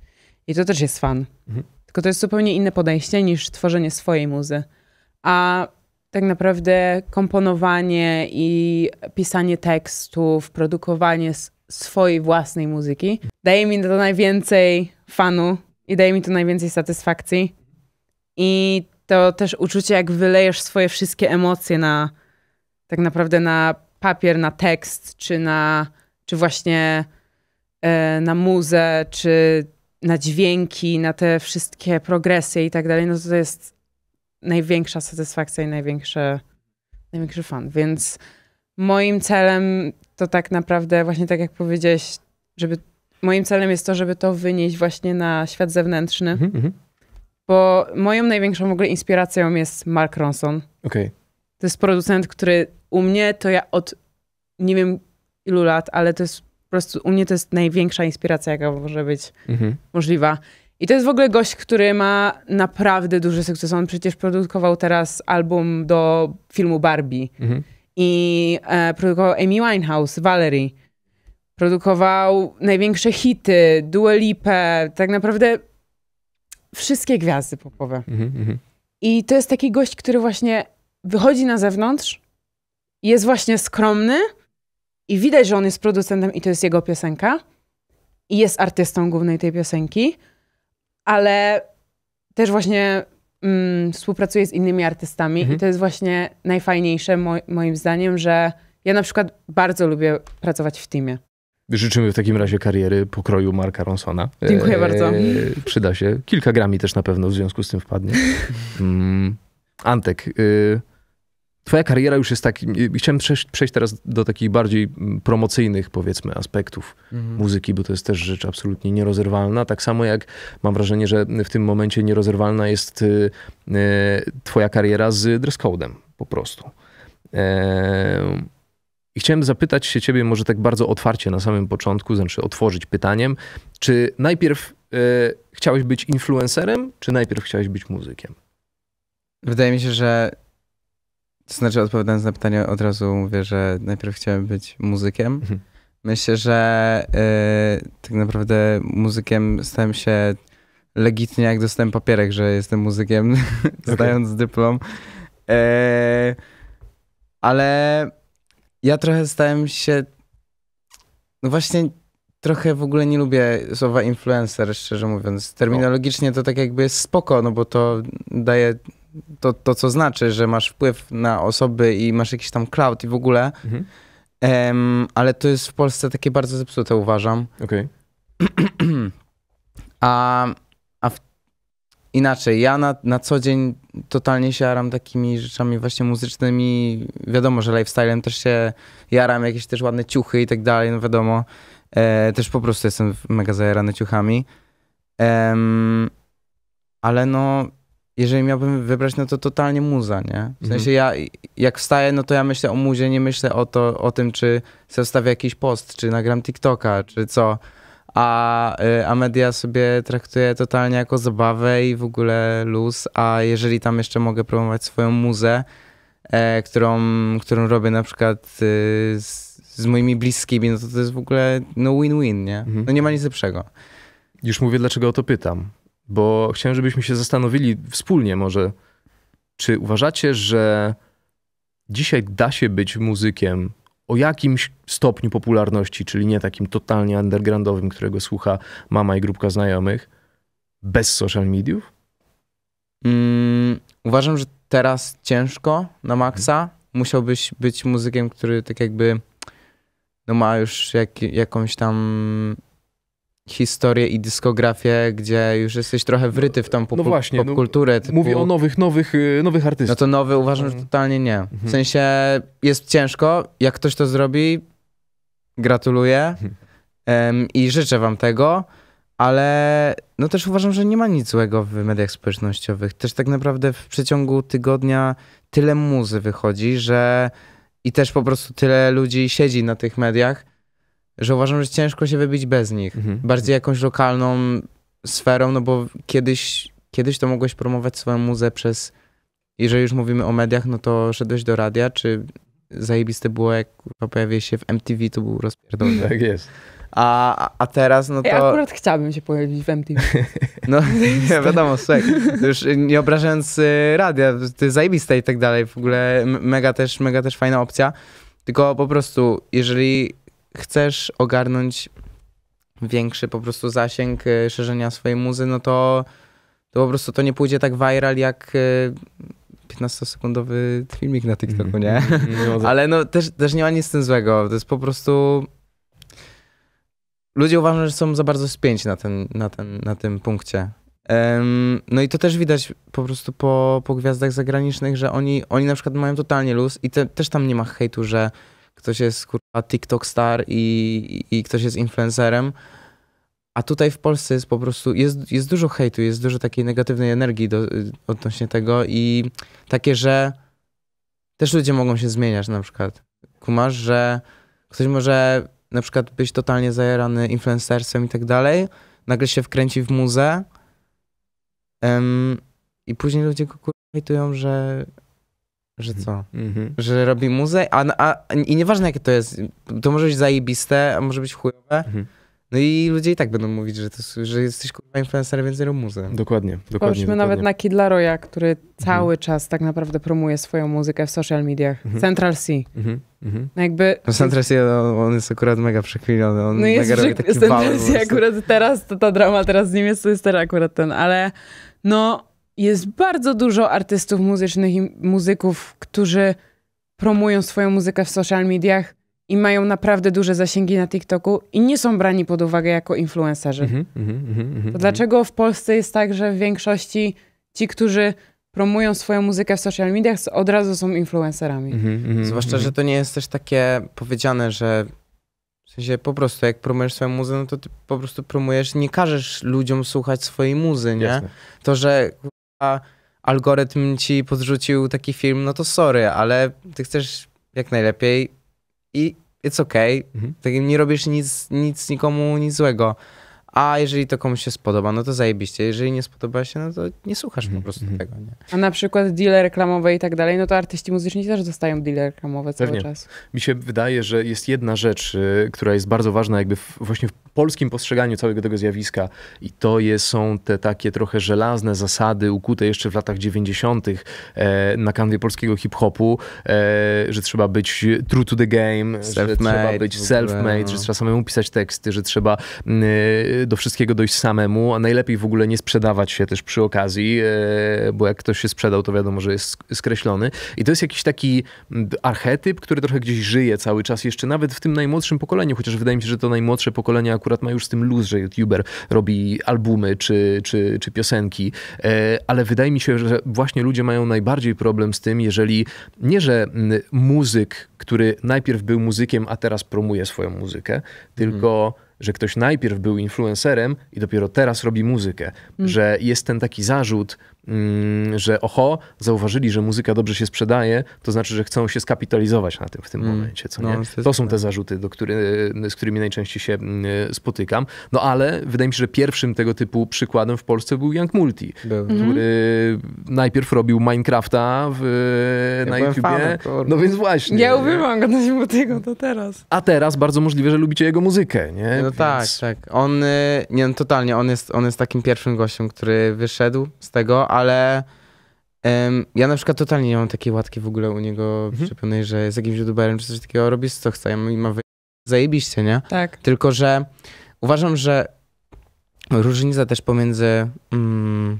I to też jest fan. Mm -hmm. Tylko to jest zupełnie inne podejście niż tworzenie swojej muzy. A tak naprawdę komponowanie i pisanie tekstów, produkowanie swojej własnej muzyki daje mi to najwięcej fanu i daje mi to najwięcej satysfakcji. I to też uczucie, jak wylejesz swoje wszystkie emocje na tak naprawdę na papier, na tekst, czy na czy właśnie e, na muzę, czy na dźwięki, na te wszystkie progresje i tak dalej, no to jest największa satysfakcja i największy największy fan. Więc moim celem to tak naprawdę właśnie tak jak powiedziałeś, żeby moim celem jest to, żeby to wynieść właśnie na świat zewnętrzny. Mm -hmm. Bo moją największą w ogóle inspiracją jest Mark Ronson. Okay. To jest producent, który u mnie to ja od nie wiem ilu lat, ale to jest po prostu u mnie to jest największa inspiracja, jaka może być mhm. możliwa. I to jest w ogóle gość, który ma naprawdę duży sukces. On przecież produkował teraz album do filmu Barbie. Mhm. I e, produkował Amy Winehouse, Valerie. Produkował największe hity, Dua Lipę. Tak naprawdę wszystkie gwiazdy popowe. Mhm, mhm, I to jest taki gość, który właśnie wychodzi na zewnątrz, jest właśnie skromny i widać, że on jest producentem i to jest jego piosenka i jest artystą głównej tej piosenki, ale też właśnie mm, współpracuje z innymi artystami i mhm. to jest właśnie najfajniejsze mo moim zdaniem, że ja na przykład bardzo lubię pracować w teamie. Życzymy w takim razie kariery pokroju Marka Ronsona. Dziękuję e, bardzo. Przyda się. Kilka grami też na pewno w związku z tym wpadnie. Mm. Antek, y, twoja kariera już jest taki... Y, chciałem przejść, przejść teraz do takich bardziej mm, promocyjnych, powiedzmy, aspektów mhm. muzyki, bo to jest też rzecz absolutnie nierozerwalna. Tak samo jak mam wrażenie, że w tym momencie nierozerwalna jest y, y, twoja kariera z dresscode'em po prostu. E, i chciałem zapytać się ciebie może tak bardzo otwarcie na samym początku, znaczy otworzyć pytaniem, czy najpierw e, chciałeś być influencerem, czy najpierw chciałeś być muzykiem? Wydaje mi się, że to znaczy odpowiadając na pytanie od razu mówię, że najpierw chciałem być muzykiem. Mhm. Myślę, że e, tak naprawdę muzykiem stałem się legitnie, jak dostałem papierek, że jestem muzykiem, okay. zdając dyplom. E, ale ja trochę stałem się. No właśnie, trochę w ogóle nie lubię słowa influencer, szczerze mówiąc. Terminologicznie to tak jakby jest spoko, no bo to daje to, to co znaczy, że masz wpływ na osoby i masz jakiś tam cloud i w ogóle. Mhm. ale to jest w Polsce takie bardzo zepsute, uważam. Okej. A inaczej, ja na, na co dzień totalnie się jaram takimi rzeczami właśnie muzycznymi. Wiadomo, że lifestylem też się jaram, jakieś też ładne ciuchy i tak dalej, no wiadomo. E, też po prostu jestem mega zajarany ciuchami. Ehm, ale no, jeżeli miałbym wybrać, no to totalnie muza, nie? W mhm. sensie ja, jak wstaję, no to ja myślę o muzie, nie myślę o, to, o tym, czy zostawię jakiś post, czy nagram TikToka, czy co a, y, a media sobie traktuje totalnie jako zabawę i w ogóle luz, a jeżeli tam jeszcze mogę promować swoją muzę, e, którą, którą robię na przykład y, z, z, moimi bliskimi, no to to jest w ogóle no win-win, nie? Mhm. No nie ma nic lepszego. Już mówię, dlaczego o to pytam, bo chciałem, żebyśmy się zastanowili wspólnie może, czy uważacie, że dzisiaj da się być muzykiem o jakimś stopniu popularności, czyli nie takim totalnie undergroundowym, którego słucha mama i grupka znajomych, bez social mediów? Mm, uważam, że teraz ciężko na maksa. Mhm. Musiałbyś być muzykiem, który tak jakby no ma już jak, jakąś tam historię i dyskografię, gdzie już jesteś trochę wryty w tą pop, no właśnie, no popkulturę. No, typu... Mówię o nowych, nowych, y, nowych artystach. No to nowy uważam, że mhm. totalnie nie. W mhm. sensie jest ciężko, jak ktoś to zrobi, gratuluję um, i życzę wam tego, ale no też uważam, że nie ma nic złego w mediach społecznościowych. Też tak naprawdę w przeciągu tygodnia tyle muzy wychodzi, że i też po prostu tyle ludzi siedzi na tych mediach, że uważam, że ciężko się wybić bez nich. Mhm. Bardziej jakąś lokalną sferą, no bo kiedyś, kiedyś to mogłeś promować swoją muzę przez, jeżeli już mówimy o mediach, no to szedłeś do radia, czy zajebiste było, jak kurwa pojawił się w MTV, to był rozpierdolony. Tak jest. A, a teraz no to... Ja akurat chciałbym się pojawić w MTV. No nie, wiadomo, słuchaj, już nie obrażając y, radia, to jest zajebiste i tak dalej, w ogóle mega też, mega też fajna opcja, tylko po prostu jeżeli chcesz ogarnąć większy po prostu zasięg y, szerzenia swojej muzy, no to, to po prostu to nie pójdzie tak viral jak 15-sekundowy y, filmik na TikToku, mhm. nie? Mhm. Mhm. Ale no też, też nie ma nic z tym złego. To jest po prostu... Ludzie uważają, że są za bardzo spięci na, ten, na, ten, na tym punkcie. Um, no i to też widać po prostu po, po gwiazdach zagranicznych, że oni, oni na przykład mają totalnie luz i te, też tam nie ma hejtu, że ktoś jest kurwa TikTok star i, i ktoś jest influencerem. A tutaj w Polsce jest po prostu, jest, jest dużo hejtu, jest dużo takiej negatywnej energii do, odnośnie tego i takie, że też ludzie mogą się zmieniać na przykład. Kumasz, że ktoś może na przykład być totalnie zajarany influencerstwem i tak dalej, nagle się wkręci w muze um, i później ludzie go hejtują, że że co? Mhm. Że robi muzę, a, a, i nieważne jakie to jest, to może być zajebiste, a może być chujowe. Mhm. No i ludzie i tak będą mówić, że, to, że jesteś kurwa influencerem, więc rób muzę. Dokładnie, dokładnie. Spójrzmy nawet na Kid Laroja, który mhm. cały czas tak naprawdę promuje swoją muzykę w social mediach. Central C. No jakby... No Central C, on, no, on jest akurat mega przekwiliony, on no jest mega robi taki Central C akurat teraz, to ta drama teraz z nim jest, to jest teraz akurat ten, ale no jest bardzo dużo artystów muzycznych i muzyków, którzy promują swoją muzykę w social mediach i mają naprawdę duże zasięgi na TikToku i nie są brani pod uwagę jako influencerzy. Mm -hmm, mm -hmm, mm -hmm. to mhm. dlaczego w Polsce jest tak, że w większości ci, którzy promują swoją muzykę w social mediach, od razu są influencerami? Mhm, mhm, Zwłaszcza, że to nie jest też takie powiedziane, że w sensie po prostu jak promujesz swoją muzykę, no to ty po prostu promujesz, nie każesz ludziom słuchać swojej muzy, nie? Jasne. To, że a algorytm ci podrzucił taki film, no to sorry, ale ty chcesz jak najlepiej i it's okay. Mhm. Tak, nie robisz nic, nic nikomu, nic złego. A jeżeli to komuś się spodoba, no to zajebiście. Jeżeli nie spodoba się, no to nie słuchasz po mhm, prostu mm -hmm. tego. Nie? A na przykład dealer reklamowe i tak dalej, no to artyści muzyczni też dostają dealer reklamowe cały Pewnie. czas. Mi się wydaje, że jest jedna rzecz, y, która jest bardzo ważna jakby w, właśnie w polskim postrzeganiu całego tego zjawiska i to je, są te takie trochę żelazne zasady ukute jeszcze w latach 90. E, na kanwie polskiego hip-hopu, e, że trzeba być true to the game, że trzeba być self-made, no. że trzeba samemu pisać teksty, że trzeba... Mm, y, do wszystkiego dojść samemu, a najlepiej w ogóle nie sprzedawać się też przy okazji, e, bo jak ktoś się sprzedał, to wiadomo, że jest skreślony. I to jest jakiś taki archetyp, który trochę gdzieś żyje cały czas, jeszcze nawet w tym najmłodszym pokoleniu, chociaż wydaje mi się, że to najmłodsze pokolenie akurat ma już z tym luz, że youtuber robi albumy czy, czy, czy piosenki, e, ale wydaje mi się, że właśnie ludzie mają najbardziej problem z tym, jeżeli nie, że muzyk, który najpierw był muzykiem, a teraz promuje swoją muzykę, tylko hmm że ktoś najpierw był influencerem i dopiero teraz robi muzykę, mm. że jest ten taki zarzut, Mm, że oho, zauważyli, że muzyka dobrze się sprzedaje, to znaczy, że chcą się skapitalizować na tym w tym mm. momencie. Co no, nie? to są te zarzuty, do który, z którymi najczęściej się mm, spotykam. No ale wydaje mi się, że pierwszym tego typu przykładem w Polsce był Young Multi, był. Mhm. który mm. najpierw robił Minecrafta w, ja na YouTubie. Fanem, no więc właśnie. Ja uwielbiam go na tego to teraz. A teraz bardzo możliwe, że lubicie jego muzykę, nie? No więc... tak, tak. On, y, nie, no, totalnie, on jest, on jest takim pierwszym gościem, który wyszedł z tego, ale um, ja na przykład totalnie nie mam takiej łatki w ogóle u niego mhm. że z jakimś youtuberem czy coś takiego robi, co chce. ja i ma wy... zajebiście, nie? Tak. Tylko, że uważam, że różnica też pomiędzy mm,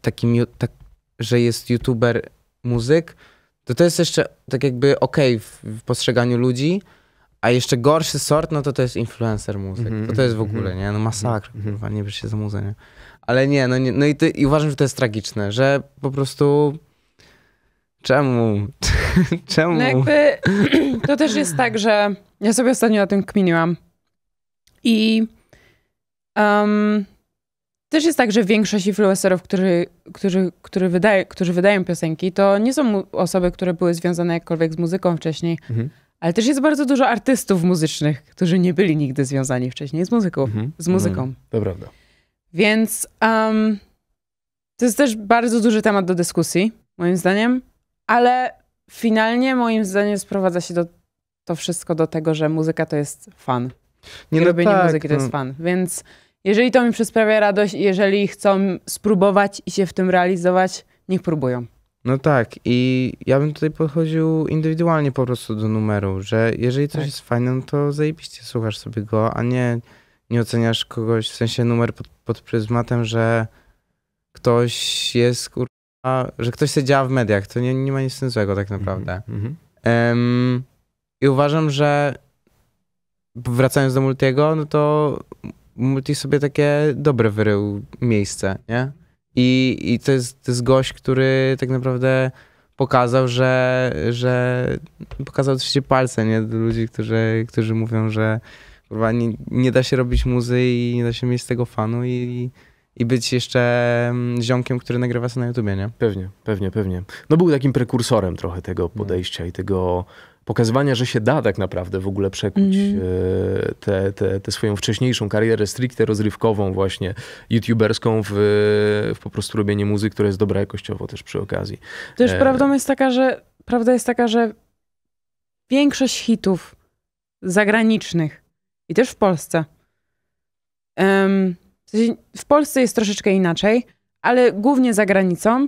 takim, tak, że jest youtuber muzyk, to to jest jeszcze tak jakby okej okay w, w postrzeganiu ludzi, a jeszcze gorszy sort, no to to jest influencer muzyk. Mm -hmm. To to jest w mhm, ogóle, mhm. nie? No masakra, mm -hmm. kurwa, nie bierz się za muzę, nie? Ale nie, no, nie, no i, i uważam, że to jest tragiczne, że po prostu czemu? czemu? No jakby to też jest tak, że ja sobie ostatnio o tym kminiłam i um, też jest tak, że większość influencerów, którzy, którzy, którzy, wydaje, którzy wydają piosenki, to nie są osoby, które były związane jakkolwiek z muzyką wcześniej, mhm. ale też jest bardzo dużo artystów muzycznych, którzy nie byli nigdy związani wcześniej z muzyką. Mhm. Z muzyką. Mhm. To prawda. Więc um, to jest też bardzo duży temat do dyskusji, moim zdaniem, ale finalnie moim zdaniem sprowadza się do, to wszystko do tego, że muzyka to jest fan. Nie no I no robienie tak, muzyki to no. jest fan. Więc jeżeli to mi przysprawia radość, jeżeli chcą spróbować i się w tym realizować, niech próbują. No tak, i ja bym tutaj podchodził indywidualnie po prostu do numeru, że jeżeli coś tak. jest fajne, no to zajebiście słuchasz sobie go, a nie nie oceniasz kogoś, w sensie numer pod, pod pryzmatem, że ktoś jest, kurwa, że ktoś się działa w mediach. To nie, nie ma nic tym złego tak mhm, naprawdę. Mm -hmm. um, I uważam, że wracając do Multiego, no to Multi sobie takie dobre wyrył miejsce, nie? I, i to, jest, to jest gość, który tak naprawdę pokazał, że, że pokazał oczywiście palce nie? do ludzi, którzy, którzy mówią, że kurwa, nie, nie, da się robić muzy i nie da się mieć z tego fanu i, i być jeszcze mm, ziomkiem, który nagrywa się na YouTubie, nie? Pewnie, pewnie, pewnie. No był takim prekursorem trochę tego no. podejścia no. i tego pokazywania, że się da tak naprawdę w ogóle przekuć mm. tę e, te, te, swoją wcześniejszą karierę stricte rozrywkową właśnie, youtuberską w, w po prostu robienie muzyki, która jest dobra jakościowo też przy okazji. Też e... prawdą jest taka, że prawda jest taka, że większość hitów zagranicznych i też w Polsce. W Polsce jest troszeczkę inaczej, ale głównie za granicą.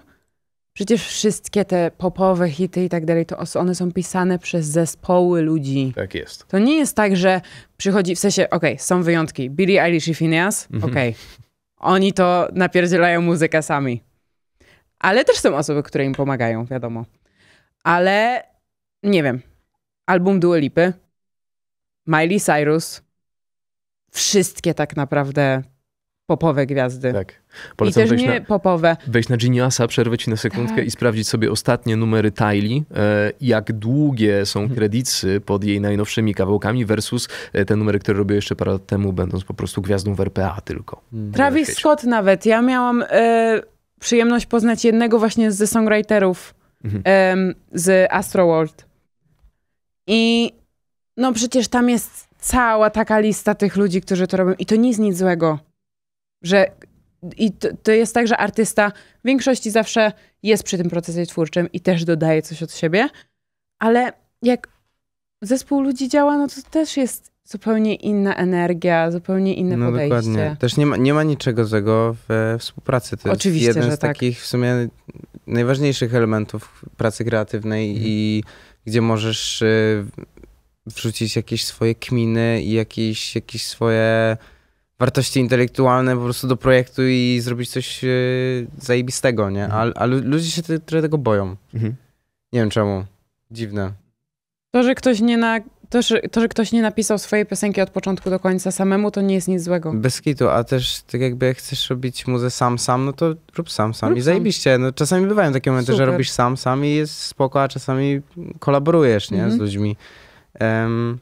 Przecież wszystkie te popowe hity i tak dalej, to one są pisane przez zespoły ludzi. Tak jest. To nie jest tak, że przychodzi, w sensie, okej, okay, są wyjątki. Billie Eilish i Phineas, mhm. okej. Okay. Oni to napierdzielają muzykę sami. Ale też są osoby, które im pomagają, wiadomo. Ale, nie wiem, album Dua Lipy, Miley Cyrus, wszystkie tak naprawdę popowe gwiazdy. Tak. Polecam I też nie na, popowe. Wejść na Geniusa, przerwać na sekundkę tak. i sprawdzić sobie ostatnie numery Tyli, e, jak długie są mhm. kredyty pod jej najnowszymi kawałkami versus e, te numery, które robię jeszcze parę lat temu, będąc po prostu gwiazdą w RPA tylko. Hmm. Travis Scott nawet. Ja miałam y, przyjemność poznać jednego właśnie ze songwriterów mhm. y, z Astroworld. I no przecież tam jest cała taka lista tych ludzi, którzy to robią. I to nie nic złego, że i to, to, jest tak, że artysta w większości zawsze jest przy tym procesie twórczym i też dodaje coś od siebie, ale jak zespół ludzi działa, no to też jest zupełnie inna energia, zupełnie inne no, podejście. Dokładnie. Też nie ma, nie ma niczego złego w współpracy. To Oczywiście, jest jeden z tak. takich w sumie najważniejszych elementów pracy kreatywnej mhm. i gdzie możesz y, wrzucić jakieś swoje kminy i jakieś, jakieś swoje wartości intelektualne po prostu do projektu i zrobić coś yy, zajebistego, nie? Mhm. A, a ludzie się trochę tego boją. Mhm. Nie wiem czemu. Dziwne. To że, ktoś nie na, to, że, to, że ktoś nie napisał swojej piosenki od początku do końca samemu, to nie jest nic złego. Bez kitu, a też tak jakby chcesz robić muzę sam, sam, no to rób sam, sam rób i zajebiście. No, czasami bywają takie momenty, Super. że robisz sam, sam i jest spoko, a czasami kolaborujesz, nie? Mhm. Z ludźmi. Um,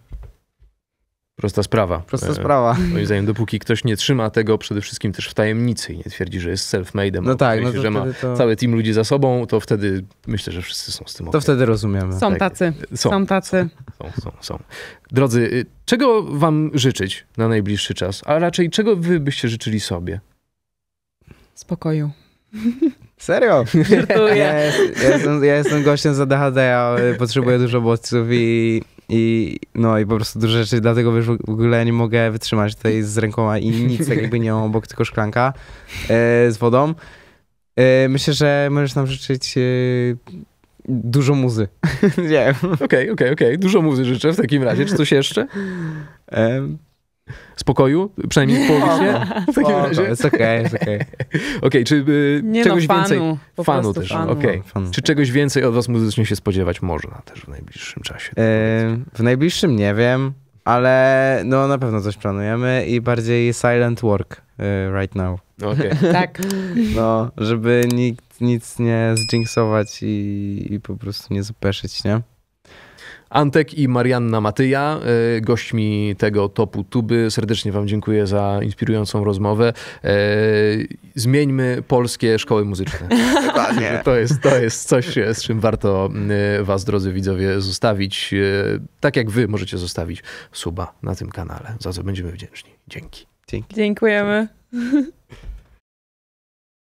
Prosta sprawa. Prosta e, sprawa. E, moim zdaniem, dopóki ktoś nie trzyma tego przede wszystkim też w tajemnicy i nie twierdzi, że jest self-made'em, no tak, no że ma to... cały team ludzi za sobą, to wtedy myślę, że wszyscy są z tym To okay. wtedy rozumiemy. Są tak. tacy. Są, są tacy. Są, są, są. Drodzy, y, czego wam życzyć na najbliższy czas, a raczej czego wy byście życzyli sobie? Spokoju. Serio? Ja, ja, jestem, ja jestem gościem z ADHD, ja y, potrzebuję dużo bodźców i i no i po prostu dużo rzeczy, dlatego wiesz, w ogóle nie mogę wytrzymać tutaj z rękoma i nic tak jakby nie mam obok, tylko szklanka e, z wodą. E, myślę, że możesz nam życzyć e, dużo muzy. nie Okej, okej, okej. Dużo muzy życzę w takim razie. Czy coś jeszcze? E, spokoju, przynajmniej połowicznie. W takim razie. Jest okej, jest okej. Okej, czy y, Nie no, czegoś fanu, więcej... po Fanu też, okej. No, czy czegoś więcej od was muzycznie się spodziewać można też w najbliższym czasie? Yy, w najbliższym nie wiem, ale no na pewno coś planujemy i bardziej silent work y, right now. Okej. Tak. No, żeby nikt nic nie zdjinxować i, i po prostu nie zapeszyć, nie? Antek i Marianna Matyja, y, gośćmi tego topu tuby. Serdecznie Wam dziękuję za inspirującą rozmowę. Y, zmieńmy polskie szkoły muzyczne. Dokładnie. To jest, to jest coś, z czym warto y, Was, drodzy widzowie, zostawić. Tak jak Wy możecie zostawić suba na tym kanale, za co będziemy wdzięczni. Dzięki. Dzięki. Dziękujemy.